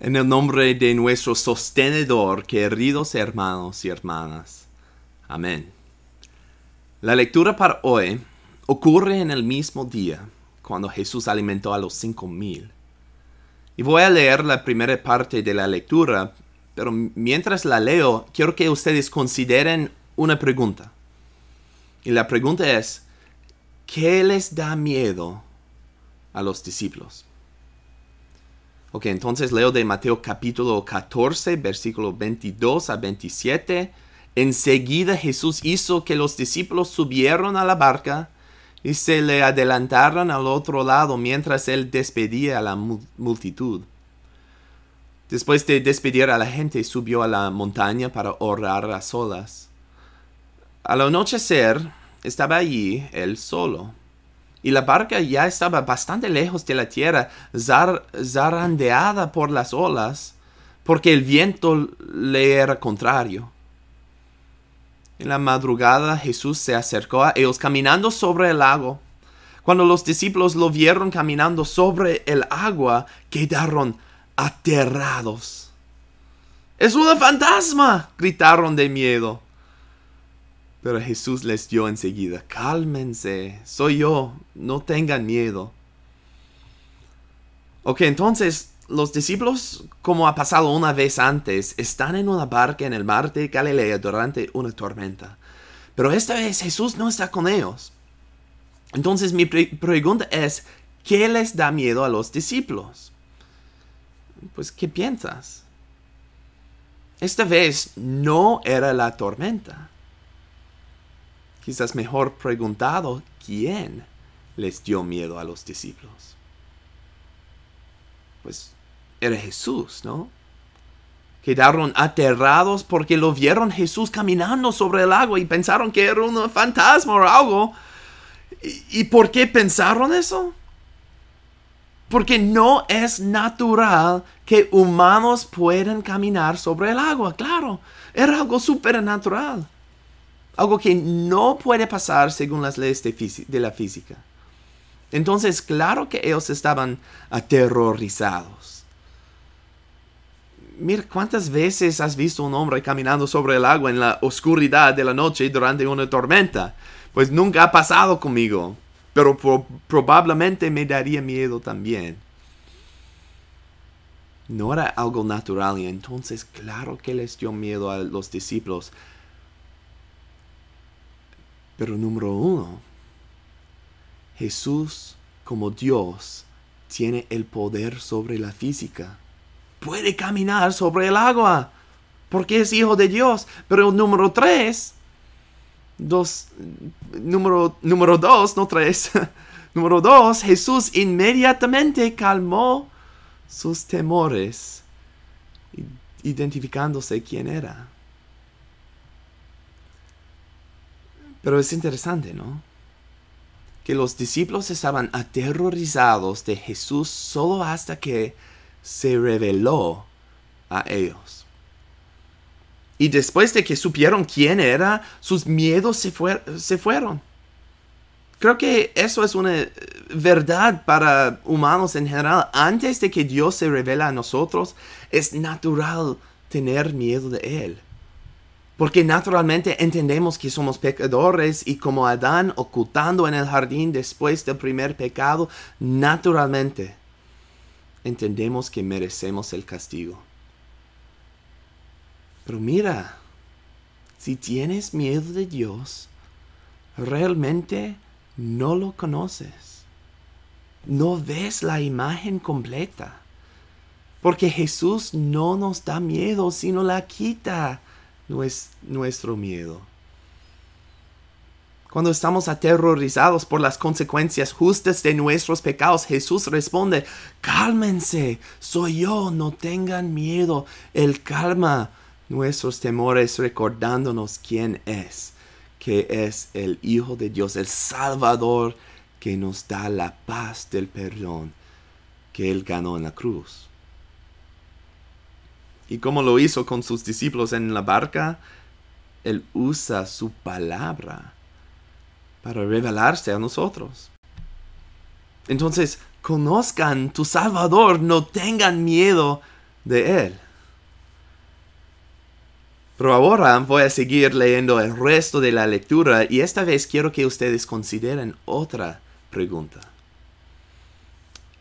En el nombre de nuestro sostenedor, queridos hermanos y hermanas. Amén. La lectura para hoy ocurre en el mismo día cuando Jesús alimentó a los cinco mil. Y voy a leer la primera parte de la lectura, pero mientras la leo, quiero que ustedes consideren una pregunta. Y la pregunta es, ¿qué les da miedo a los discípulos? Ok, entonces leo de Mateo capítulo 14, versículo 22 a 27. Enseguida Jesús hizo que los discípulos subieron a la barca y se le adelantaran al otro lado mientras él despedía a la multitud. Después de despedir a la gente, subió a la montaña para orar a solas. Al anochecer, estaba allí él solo y la barca ya estaba bastante lejos de la tierra, zarandeada por las olas, porque el viento le era contrario. En la madrugada Jesús se acercó a ellos caminando sobre el lago. Cuando los discípulos lo vieron caminando sobre el agua, quedaron aterrados. ¡Es un fantasma! gritaron de miedo. Pero Jesús les dio enseguida, cálmense, soy yo, no tengan miedo. Ok, entonces los discípulos, como ha pasado una vez antes, están en una barca en el mar de Galilea durante una tormenta. Pero esta vez Jesús no está con ellos. Entonces mi pregunta es, ¿qué les da miedo a los discípulos? Pues, ¿qué piensas? Esta vez no era la tormenta Quizás mejor preguntado quién les dio miedo a los discípulos. Pues era Jesús, ¿no? Quedaron aterrados porque lo vieron Jesús caminando sobre el agua y pensaron que era un fantasma o algo. ¿Y, por qué pensaron eso? Porque no es natural que humanos puedan caminar sobre el agua, claro. Era algo supernatural algo que no puede pasar según las leyes de, la física. Entonces, claro que ellos estaban aterrorizados. Mira cuántas veces has visto un hombre caminando sobre el agua en la oscuridad de la noche durante una tormenta. Pues nunca ha pasado conmigo, pero probablemente me daría miedo también. No era algo natural y entonces claro que les dio miedo a los discípulos pero número uno, Jesús como Dios tiene el poder sobre la física. Puede caminar sobre el agua porque es hijo de Dios. Pero número tres, dos, número, número dos, no tres, número dos, Jesús inmediatamente calmó sus temores, identificándose quién era. Pero es interesante, ¿no? Que los discípulos estaban aterrorizados de Jesús solo hasta que se reveló a ellos. Y después de que supieron quién era, sus miedos se, se fueron. Creo que eso es una eh, verdad para humanos en general. Antes de que Dios se revela a nosotros, es natural tener miedo de Él. Porque naturalmente entendemos que somos pecadores y como Adán ocultando en el jardín después del primer pecado, naturalmente entendemos que merecemos el castigo. Pero mira, si tienes miedo de Dios, realmente no lo conoces. No ves la imagen completa. Porque Jesús no nos da miedo, sino la quita no es nuestro miedo. Cuando estamos aterrorizados por las consecuencias justas de nuestros pecados, Jesús responde, cálmense, soy yo, no tengan miedo. Él calma nuestros temores recordándonos quién es, que es el Hijo de Dios, el Salvador, que nos da la paz del perdón que Él ganó en la cruz. Y como lo hizo con sus discípulos en la barca, Él usa su palabra para revelarse a nosotros. Entonces, conozcan tu Salvador, no tengan miedo de Él. Pero ahora voy a seguir leyendo el resto de la lectura y esta vez quiero que ustedes consideren otra pregunta.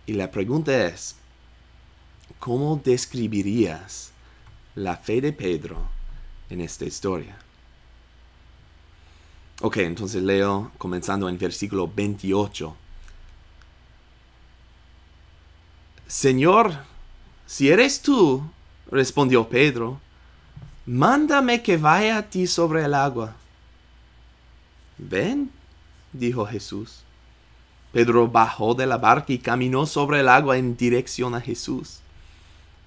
Y la pregunta es, ¿cómo describirías la fe de Pedro en esta historia. Ok, entonces leo comenzando en versículo 28. Señor, si eres tú, respondió Pedro, mándame que vaya a ti sobre el agua. Ven, dijo Jesús. Pedro bajó de la barca y caminó sobre el agua en dirección a Jesús.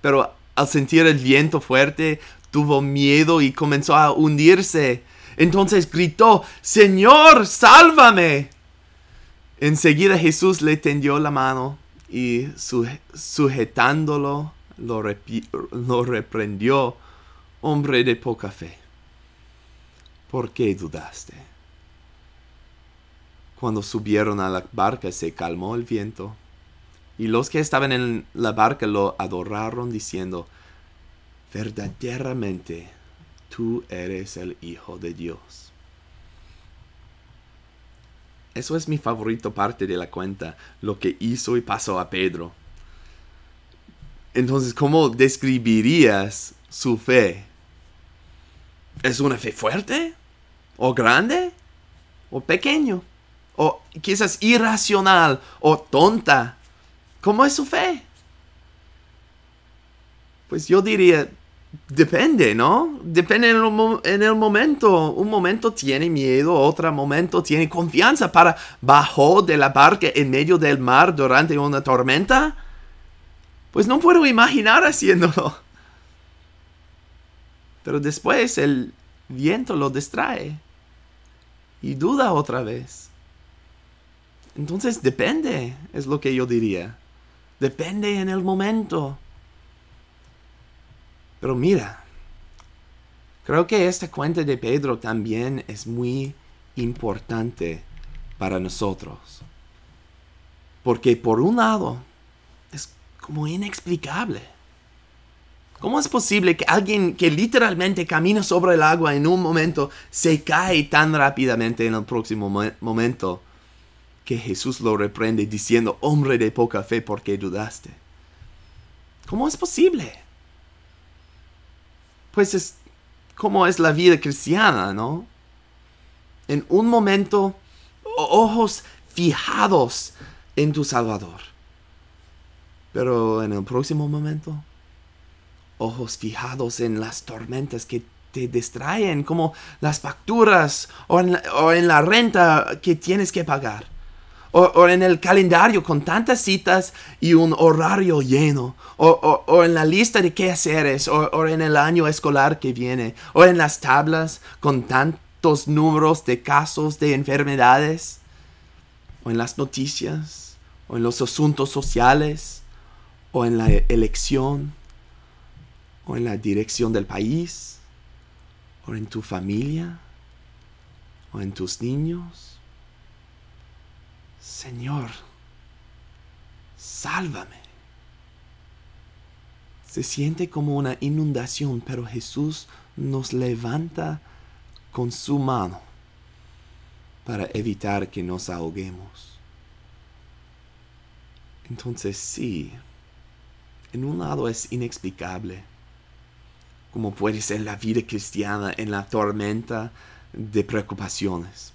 Pero al sentir el viento fuerte, tuvo miedo y comenzó a hundirse. Entonces gritó, Señor, sálvame. Enseguida Jesús le tendió la mano y sujetándolo lo, lo reprendió, hombre de poca fe. ¿Por qué dudaste? Cuando subieron a la barca se calmó el viento y los que estaban en la barca lo adoraron diciendo, verdaderamente tú eres el Hijo de Dios. Eso es mi favorito parte de la cuenta, lo que hizo y pasó a Pedro. Entonces, ¿cómo describirías su fe? ¿Es una fe fuerte? ¿O grande? ¿O pequeño? ¿O quizás irracional? ¿O tonta? ¿Cómo es su fe? Pues yo diría, depende, ¿no? Depende en el, momento. Un momento tiene miedo, otro momento tiene confianza para bajo de la barca en medio del mar durante una tormenta. Pues no puedo imaginar haciéndolo. Pero después el viento lo distrae y duda otra vez. Entonces depende, es lo que yo diría. Depende en el momento. Pero mira, creo que esta cuenta de Pedro también es muy importante para nosotros. Porque por un lado, es como inexplicable. ¿Cómo es posible que alguien que literalmente camina sobre el agua en un momento se cae tan rápidamente en el próximo momento? que Jesús lo reprende diciendo, hombre de poca fe, porque dudaste? ¿Cómo es posible? Pues es como es la vida cristiana, ¿no? En un momento, ojos fijados en tu Salvador. Pero en el próximo momento, ojos fijados en las tormentas que te distraen, como las facturas o en la renta que tienes que pagar o, o, en el calendario con tantas citas y un horario lleno, o, o en la lista de qué haceres, o, en el año escolar que viene, o en las tablas con tantos números de casos de enfermedades, o en las noticias, o en los asuntos sociales, o en la elección, o en la dirección del país, o en tu familia, o en tus niños Señor, sálvame. Se siente como una inundación, pero Jesús nos levanta con su mano para evitar que nos ahoguemos. Entonces sí, en un lado es inexplicable como puede ser la vida cristiana en la tormenta de preocupaciones.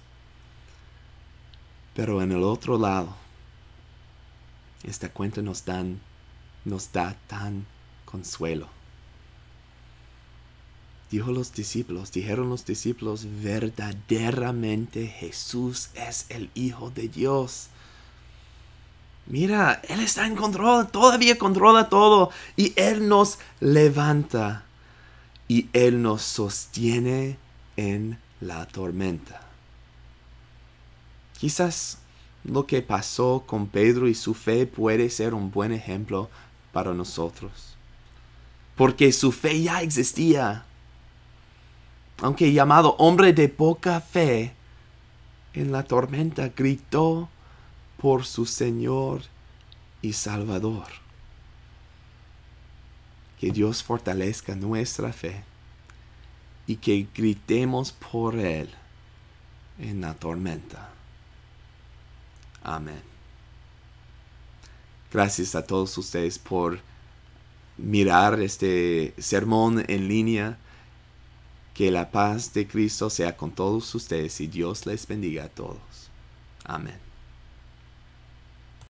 Pero en el otro lado, esta cuenta nos, dan, nos da tan consuelo. Dijo los discípulos, dijeron los discípulos, verdaderamente Jesús es el Hijo de Dios. Mira, Él está en control, todavía controla todo. Y Él nos levanta. Y Él nos sostiene en la tormenta. Quizás lo que pasó con Pedro y su fe puede ser un buen ejemplo para nosotros. Porque su fe ya existía. Aunque llamado hombre de poca fe, en la tormenta gritó por su Señor y Salvador. Que Dios fortalezca nuestra fe y que gritemos por Él en la tormenta. Amén. Gracias a todos ustedes por mirar este sermón en línea. Que la paz de Cristo sea con todos ustedes y Dios les bendiga a todos. Amén.